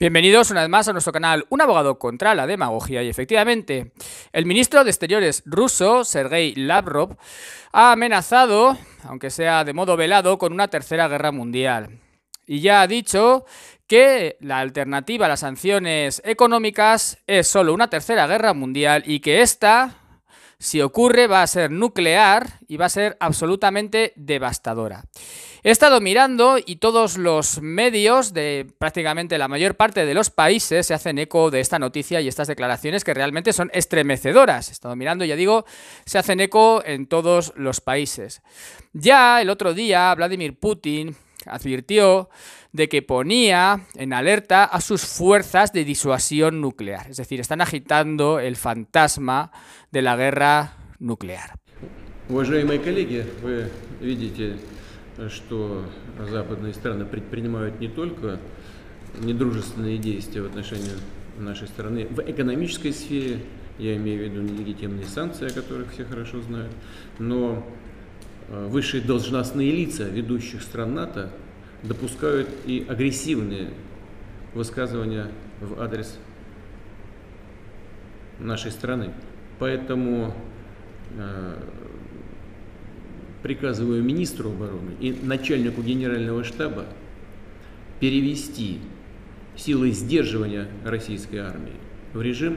Bienvenidos una vez más a nuestro canal Un abogado contra la demagogia y efectivamente el ministro de Exteriores ruso, Sergei Lavrov, ha amenazado, aunque sea de modo velado, con una tercera guerra mundial. Y ya ha dicho que la alternativa a las sanciones económicas es solo una tercera guerra mundial y que esta si ocurre, va a ser nuclear y va a ser absolutamente devastadora. He estado mirando y todos los medios de prácticamente la mayor parte de los países se hacen eco de esta noticia y estas declaraciones que realmente son estremecedoras. He estado mirando, y ya digo, se hacen eco en todos los países. Ya el otro día Vladimir Putin advirtió de que ponía en alerta a sus fuerzas de disuasión nuclear, es decir, están agitando el fantasma de la guerra nuclear. Уважаемые коллеги, вы видите, что западные страны предпринимают не только недружественные действия в отношении нашей страны в экономической сфере, я имею в виду нелегитимные санкции, о которых все хорошо знают, но Э, высшие должностные лица ведущих стран НАТО допускают и агрессивные высказывания в адрес нашей страны. Поэтому э, приказываю министру обороны и начальнику генерального штаба перевести силы сдерживания российской армии в режим,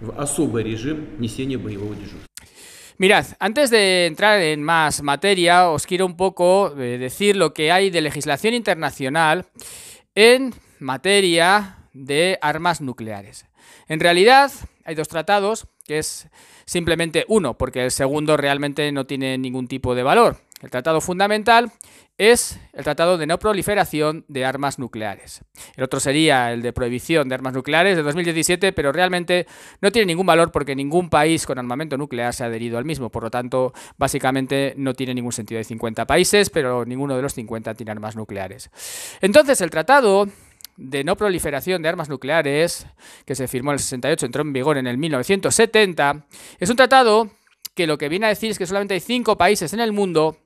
в особый режим несения боевого дежурства. Mirad, antes de entrar en más materia, os quiero un poco eh, decir lo que hay de legislación internacional en materia de armas nucleares. En realidad, hay dos tratados, que es simplemente uno, porque el segundo realmente no tiene ningún tipo de valor. El tratado fundamental es el Tratado de No Proliferación de Armas Nucleares. El otro sería el de Prohibición de Armas Nucleares de 2017, pero realmente no tiene ningún valor porque ningún país con armamento nuclear se ha adherido al mismo. Por lo tanto, básicamente no tiene ningún sentido. Hay 50 países, pero ninguno de los 50 tiene armas nucleares. Entonces, el Tratado de no proliferación de armas nucleares, que se firmó en el 68, entró en vigor en el 1970, es un tratado que lo que viene a decir es que solamente hay cinco países en el mundo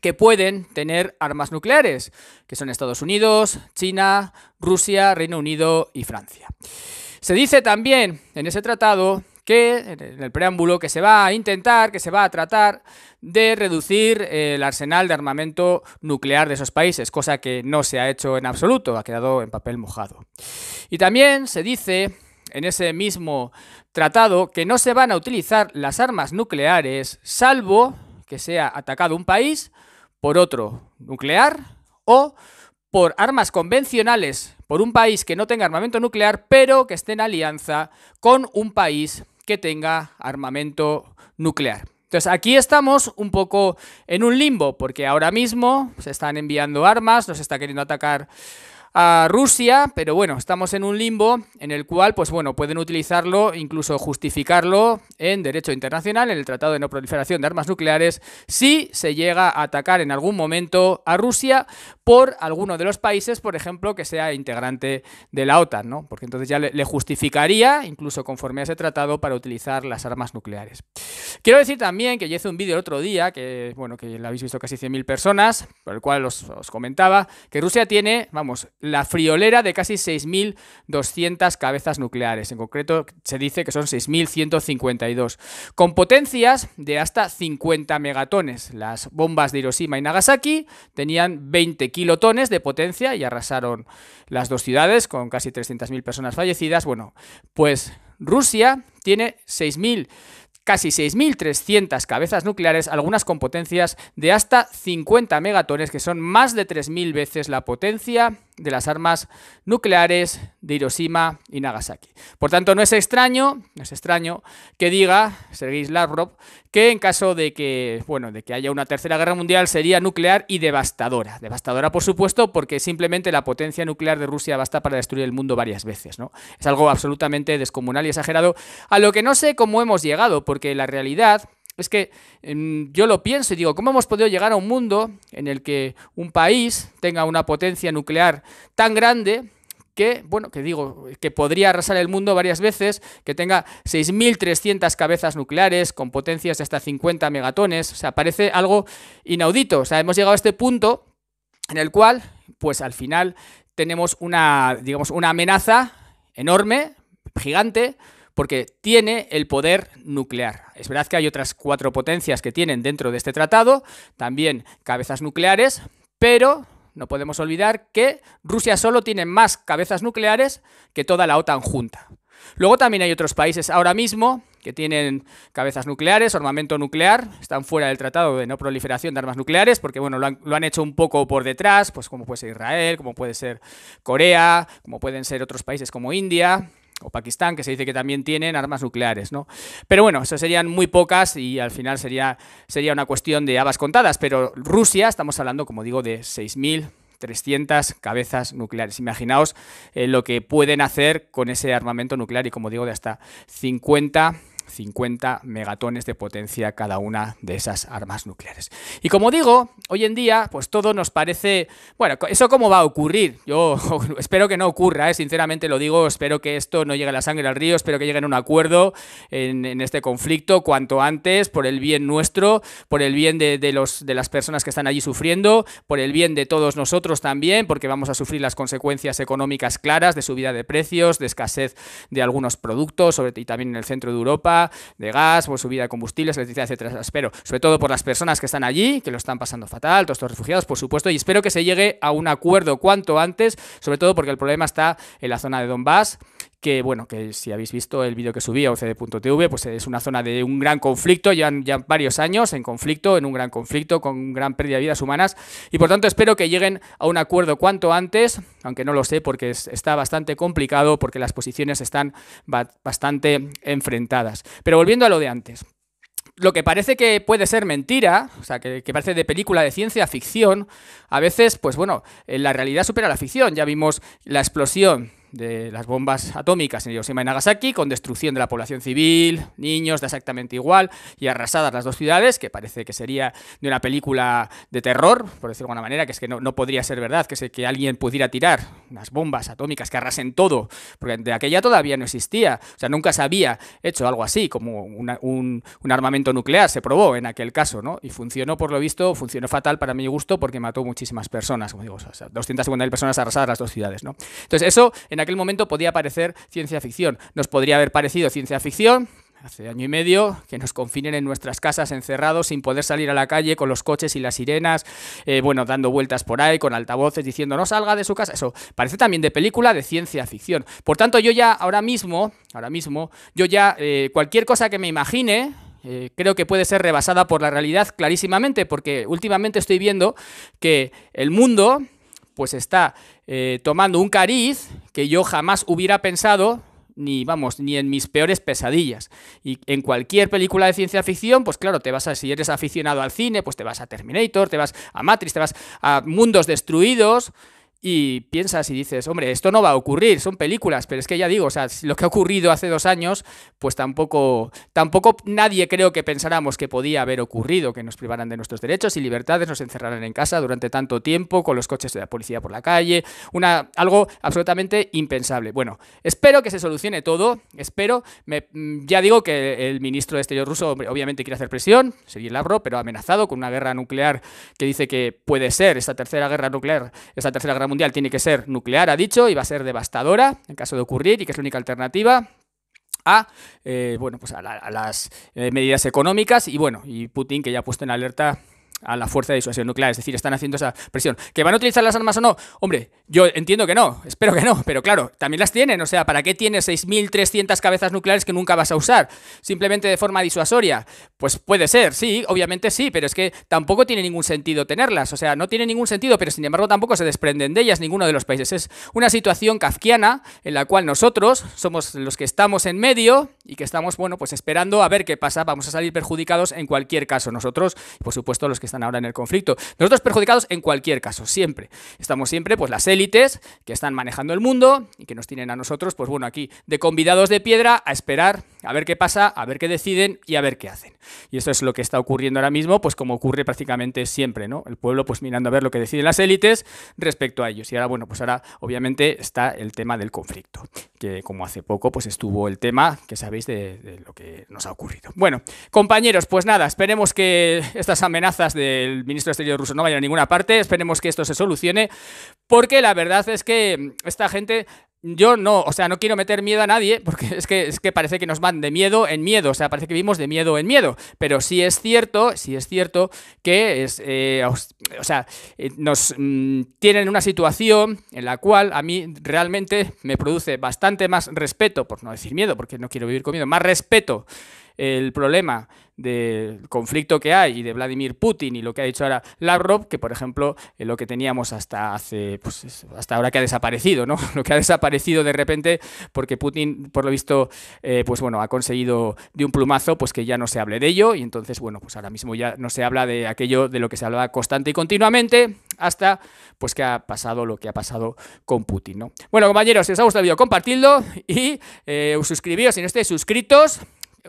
que pueden tener armas nucleares, que son Estados Unidos, China, Rusia, Reino Unido y Francia. Se dice también en ese tratado que, en el preámbulo, que se va a intentar, que se va a tratar de reducir el arsenal de armamento nuclear de esos países, cosa que no se ha hecho en absoluto, ha quedado en papel mojado. Y también se dice en ese mismo tratado que no se van a utilizar las armas nucleares salvo que sea atacado un país por otro nuclear o por armas convencionales por un país que no tenga armamento nuclear, pero que esté en alianza con un país que tenga armamento nuclear. Entonces aquí estamos un poco en un limbo, porque ahora mismo se están enviando armas, nos está queriendo atacar a Rusia, pero bueno, estamos en un limbo en el cual, pues bueno, pueden utilizarlo, incluso justificarlo en derecho internacional, en el Tratado de No Proliferación de Armas Nucleares, si se llega a atacar en algún momento a Rusia por alguno de los países, por ejemplo, que sea integrante de la OTAN, ¿no? Porque entonces ya le justificaría, incluso conforme a ese tratado, para utilizar las armas nucleares. Quiero decir también que yo hice un vídeo el otro día, que bueno, que lo habéis visto casi 100.000 personas, por el cual os, comentaba, que Rusia tiene, vamos, la friolera de casi 6.200 cabezas nucleares. En concreto, se dice que son 6.152, con potencias de hasta 50 megatones. Las bombas de Hiroshima y Nagasaki tenían 20 kilotones de potencia y arrasaron las dos ciudades con casi 300.000 personas fallecidas. Bueno, pues Rusia tiene 6.000 casi 6.300 cabezas nucleares, algunas con potencias de hasta 50 megatones, que son más de 3.000 veces la potencia de las armas nucleares de Hiroshima y Nagasaki. Por tanto, no es extraño, no es extraño que diga Sergei Lavrov que en caso de que, bueno, de que haya una tercera guerra mundial sería nuclear y devastadora. Devastadora, por supuesto, porque simplemente la potencia nuclear de Rusia basta para destruir el mundo varias veces, ¿no? Es algo absolutamente descomunal y exagerado a lo que no sé cómo hemos llegado, Por porque la realidad es que em, yo lo pienso y digo, ¿cómo hemos podido llegar a un mundo en el que un país tenga una potencia nuclear tan grande que, bueno, que digo, que podría arrasar el mundo varias veces, que tenga 6.300 cabezas nucleares con potencias de hasta 50 megatones, o sea, parece algo inaudito, o sea, hemos llegado a este punto en el cual, pues al final tenemos una, digamos, una amenaza enorme, gigante, porque tiene el poder nuclear. Es verdad que hay otras cuatro potencias que tienen dentro de este tratado, también cabezas nucleares, pero no podemos olvidar que Rusia solo tiene más cabezas nucleares que toda la OTAN junta. Luego también hay otros países ahora mismo que tienen cabezas nucleares, armamento nuclear, están fuera del tratado de no proliferación de armas nucleares, porque bueno, lo han, hecho un poco por detrás, pues como puede ser Israel, como puede ser Corea, como pueden ser otros países como India, o Pakistán, que se dice que también tienen armas nucleares, ¿no? Pero bueno, esas serían muy pocas y al final sería, sería una cuestión de habas contadas, pero Rusia, estamos hablando, como digo, de 6.300 cabezas nucleares. Imaginaos eh, lo que pueden hacer con ese armamento nuclear y como digo, de hasta 50 50 megatones de potencia cada una de esas armas nucleares. Y como digo, hoy en día, pues todo nos parece, bueno, ¿eso cómo va a ocurrir? Yo espero que no ocurra, ¿eh? sinceramente lo digo, espero que esto no llegue a la sangre al río, espero que llegue a un acuerdo en, este conflicto cuanto antes, por el bien nuestro, por el bien de, los, de las personas que están allí sufriendo, por el bien de todos nosotros también, porque vamos a sufrir las consecuencias económicas claras de subida de precios, de escasez de algunos productos, sobre, y también en el centro de Europa, de gas, por pues, subida de combustibles, electricidad, etcétera. Espero, sobre todo por las personas que están allí, que lo están pasando fatal, todos estos refugiados, por supuesto, y espero que se llegue a un acuerdo cuanto antes, sobre todo porque el problema está en la zona de Donbass que bueno, que si habéis visto el vídeo que subí a OCD.tv, pues es una zona de un gran conflicto, ya, ya varios años en conflicto, en un gran conflicto, con gran pérdida de vidas humanas, y por tanto espero que lleguen a un acuerdo cuanto antes, aunque no lo sé porque está bastante complicado, porque las posiciones están bastante enfrentadas. Pero volviendo a lo de antes. Lo que parece que puede ser mentira, o sea, que, parece de película de ciencia ficción, a veces, pues bueno, eh, la realidad supera la ficción. Ya vimos la explosión de las bombas atómicas en Hiroshima y Nagasaki, con destrucción de la población civil, niños, de exactamente igual, y arrasadas las dos ciudades, que parece que sería de una película de terror, por decirlo de alguna manera, que es que no, no podría ser verdad, que, que alguien pudiera tirar unas bombas atómicas que arrasen todo, porque de aquella todavía no existía, o sea, nunca se había hecho algo así, como un, armamento nuclear, se probó en aquel caso, ¿no? Y funcionó, por lo visto, funcionó fatal para mi gusto, porque mató muchísimas personas, como digo, o sea, 250.000 personas arrasadas las dos ciudades, ¿no? Entonces, eso en aquel momento podía parecer ciencia ficción. Nos podría haber parecido ciencia ficción, hace año y medio, que nos confinen en nuestras casas encerrados sin poder salir a la calle con los coches y las sirenas, eh, bueno, dando vueltas por ahí con altavoces diciendo no salga de su casa. Eso parece también de película de ciencia ficción. Por tanto, yo ya ahora mismo, ahora mismo, yo ya eh, cualquier cosa que me imagine, eh, creo que puede ser rebasada por la realidad clarísimamente, porque últimamente estoy viendo que el mundo pues está eh, tomando un cariz que yo jamás hubiera pensado ni vamos, ni en mis peores pesadillas. Y en cualquier película de ciencia ficción, pues claro, te vas a, si eres aficionado al cine, pues te vas a Terminator, te vas a Matrix, te vas a mundos destruidos, y piensas y dices, hombre, esto no va a ocurrir, son películas, pero es que ya digo, o sea, lo que ha ocurrido hace dos años, pues tampoco, tampoco nadie creo que pensáramos que podía haber ocurrido, que nos privaran de nuestros derechos y libertades, nos encerraran en casa durante tanto tiempo, con los coches de la policía por la calle, una, algo absolutamente impensable. Bueno, espero que se solucione todo, espero, me, mm, ya digo que el ministro de Exterior ruso obviamente quiere hacer presión, el labro, pero ha amenazado con una guerra nuclear que dice que puede ser esta tercera guerra nuclear, esta tercera guerra mundial tiene que ser nuclear, ha dicho, y va a ser devastadora en caso de ocurrir, y que es la única alternativa a, eh, bueno, pues a, las eh, medidas económicas y bueno, y Putin que ya ha puesto en alerta a la fuerza de disuasión nuclear, es decir, están haciendo esa presión. ¿Que van a utilizar las armas o no? Hombre, yo entiendo que no, espero que no, pero claro, también las tienen, o sea, ¿para qué tienes 6.300 cabezas nucleares que nunca vas a usar? ¿Simplemente de forma disuasoria? Pues puede ser, sí, obviamente sí, pero es que tampoco tiene ningún sentido tenerlas, o sea, no tiene ningún sentido, pero sin embargo tampoco se desprenden de ellas ninguno de los países. Es una situación kafkiana en la cual nosotros somos los que estamos en medio y que estamos, bueno, pues esperando a ver qué pasa, vamos a salir perjudicados en cualquier caso, nosotros, por supuesto los que están ahora en el conflicto. Nosotros perjudicados en cualquier caso, siempre. Estamos siempre, pues las élites que están manejando el mundo y que nos tienen a nosotros, pues bueno, aquí de convidados de piedra a esperar a ver qué pasa, a ver qué deciden y a ver qué hacen. Y eso es lo que está ocurriendo ahora mismo, pues como ocurre prácticamente siempre, ¿no? El pueblo pues mirando a ver lo que deciden las élites respecto a ellos. Y ahora, bueno, pues ahora obviamente está el tema del conflicto, que como hace poco pues estuvo el tema que sabéis de, lo que nos ha ocurrido. Bueno, compañeros, pues nada, esperemos que estas amenazas del ministro exterior ruso no vayan a ninguna parte, esperemos que esto se solucione, porque la verdad es que esta gente yo no, o sea, no quiero meter miedo a nadie, porque es que, es que parece que nos van de miedo en miedo, o sea, parece que vivimos de miedo en miedo, pero sí es cierto, sí es cierto que es, eh, o sea, eh, nos mm, tienen una situación en la cual a mí realmente me produce bastante más respeto, por no decir miedo, porque no quiero vivir con miedo, más respeto el problema del conflicto que hay y de Vladimir Putin y lo que ha dicho ahora Lavrov, que por ejemplo eh, lo que teníamos hasta hace pues, hasta ahora que ha desaparecido, ¿no? Lo que ha desaparecido de repente porque Putin, por lo visto, eh, pues bueno, ha conseguido de un plumazo pues que ya no se hable de ello y entonces bueno, pues ahora mismo ya no se habla de aquello de lo que se hablaba constante y continuamente hasta pues que ha pasado lo que ha pasado con Putin, ¿no? Bueno, compañeros, si os ha gustado el vídeo, compartidlo y eh, suscribíos si no estáis suscritos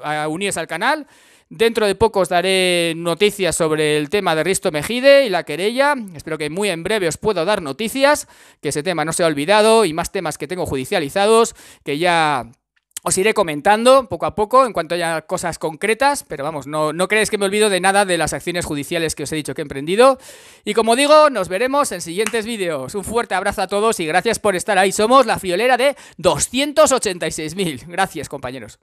a unirse al canal. Dentro de poco os daré noticias sobre el tema de Risto Mejide y la querella. Espero que muy en breve os pueda dar noticias, que ese tema no se ha olvidado y más temas que tengo judicializados, que ya os iré comentando poco a poco en cuanto haya cosas concretas, pero vamos, no, no creéis que me olvido de nada de las acciones judiciales que os he dicho que he emprendido. Y como digo, nos veremos en siguientes vídeos. Un fuerte abrazo a todos y gracias por estar ahí. Somos la friolera de 286.000. Gracias, compañeros.